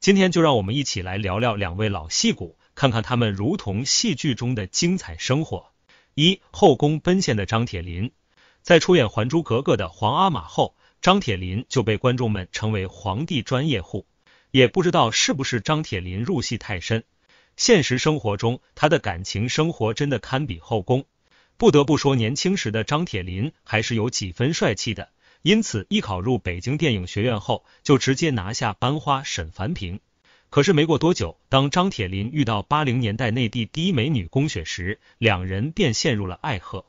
今天就让我们一起来聊聊两位老戏骨，看看他们如同戏剧中的精彩生活。一后宫奔现的张铁林，在出演《还珠格格》的皇阿玛后，张铁林就被观众们称为皇帝专业户。也不知道是不是张铁林入戏太深，现实生活中他的感情生活真的堪比后宫。不得不说，年轻时的张铁林还是有几分帅气的。因此，一考入北京电影学院后，就直接拿下班花沈凡平。可是没过多久，当张铁林遇到八零年代内地第一美女龚雪时，两人便陷入了爱河。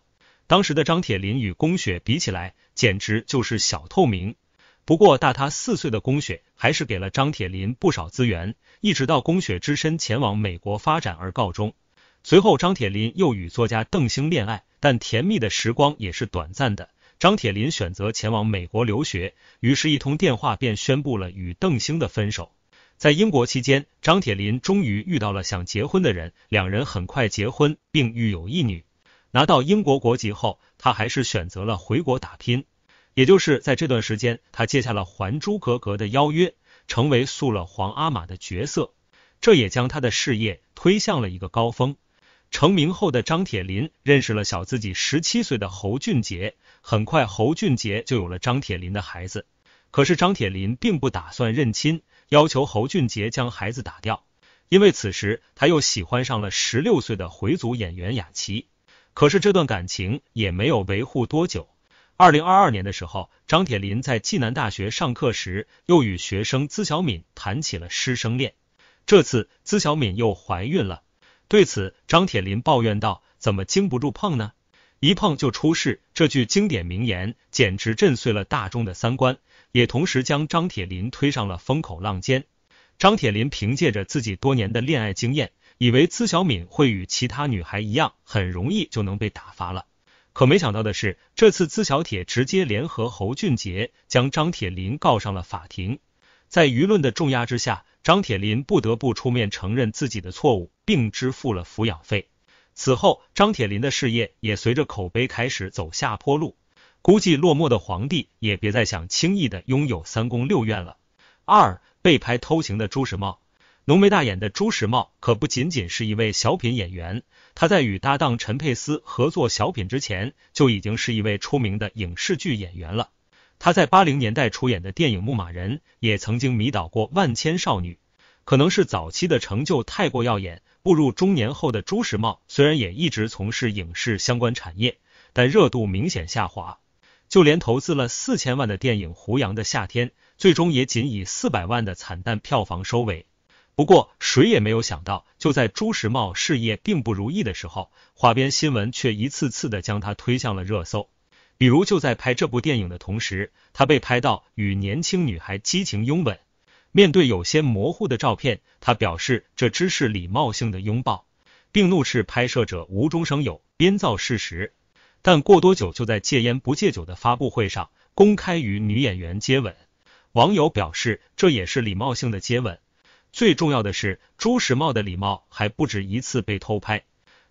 当时的张铁林与龚雪比起来，简直就是小透明。不过大他四岁的龚雪还是给了张铁林不少资源，一直到龚雪只身前往美国发展而告终。随后，张铁林又与作家邓兴恋爱，但甜蜜的时光也是短暂的。张铁林选择前往美国留学，于是，一通电话便宣布了与邓兴的分手。在英国期间，张铁林终于遇到了想结婚的人，两人很快结婚并育有一女。拿到英国国籍后，他还是选择了回国打拼。也就是在这段时间，他接下了《还珠格格》的邀约，成为素了皇阿玛的角色，这也将他的事业推向了一个高峰。成名后的张铁林认识了小自己十七岁的侯俊杰，很快侯俊杰就有了张铁林的孩子。可是张铁林并不打算认亲，要求侯俊杰将孩子打掉，因为此时他又喜欢上了十六岁的回族演员雅琪。可是这段感情也没有维护多久。二零二二年的时候，张铁林在暨南大学上课时，又与学生资小敏谈起了师生恋。这次资小敏又怀孕了。对此，张铁林抱怨道：“怎么经不住碰呢？一碰就出事。”这句经典名言简直震碎了大众的三观，也同时将张铁林推上了风口浪尖。张铁林凭借着自己多年的恋爱经验，以为资小敏会与其他女孩一样，很容易就能被打发了。可没想到的是，这次资小铁直接联合侯俊杰将张铁林告上了法庭。在舆论的重压之下，张铁林不得不出面承认自己的错误。并支付了抚养费。此后，张铁林的事业也随着口碑开始走下坡路。估计落寞的皇帝也别再想轻易的拥有三宫六院了。二被拍偷情的朱时茂，浓眉大眼的朱时茂可不仅仅是一位小品演员，他在与搭档陈佩斯合作小品之前，就已经是一位出名的影视剧演员了。他在八零年代出演的电影《牧马人》也曾经迷倒过万千少女。可能是早期的成就太过耀眼。步入中年后的朱时茂，虽然也一直从事影视相关产业，但热度明显下滑。就连投资了四千万的电影《胡杨的夏天》，最终也仅以四百万的惨淡票房收尾。不过，谁也没有想到，就在朱时茂事业并不如意的时候，花边新闻却一次次的将他推向了热搜。比如，就在拍这部电影的同时，他被拍到与年轻女孩激情拥吻。面对有些模糊的照片，他表示这只是礼貌性的拥抱，并怒斥拍摄者无中生有、编造事实。但过多久就在戒烟不戒酒的发布会上公开与女演员接吻，网友表示这也是礼貌性的接吻。最重要的是，朱时茂的礼貌还不止一次被偷拍。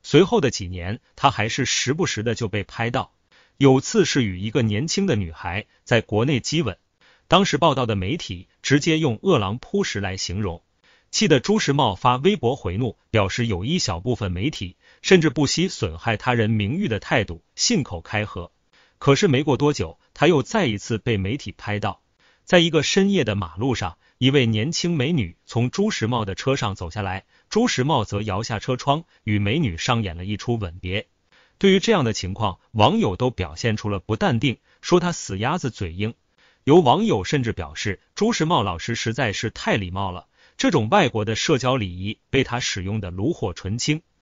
随后的几年，他还是时不时的就被拍到，有次是与一个年轻的女孩在国内激吻。当时报道的媒体直接用“饿狼扑食”来形容，气得朱时茂发微博回怒，表示有一小部分媒体甚至不惜损害他人名誉的态度，信口开河。可是没过多久，他又再一次被媒体拍到，在一个深夜的马路上，一位年轻美女从朱时茂的车上走下来，朱时茂则摇下车窗，与美女上演了一出吻别。对于这样的情况，网友都表现出了不淡定，说他死鸭子嘴硬。有网友甚至表示，朱时茂老师实在是太礼貌了，这种外国的社交礼仪被他使用的炉火纯青。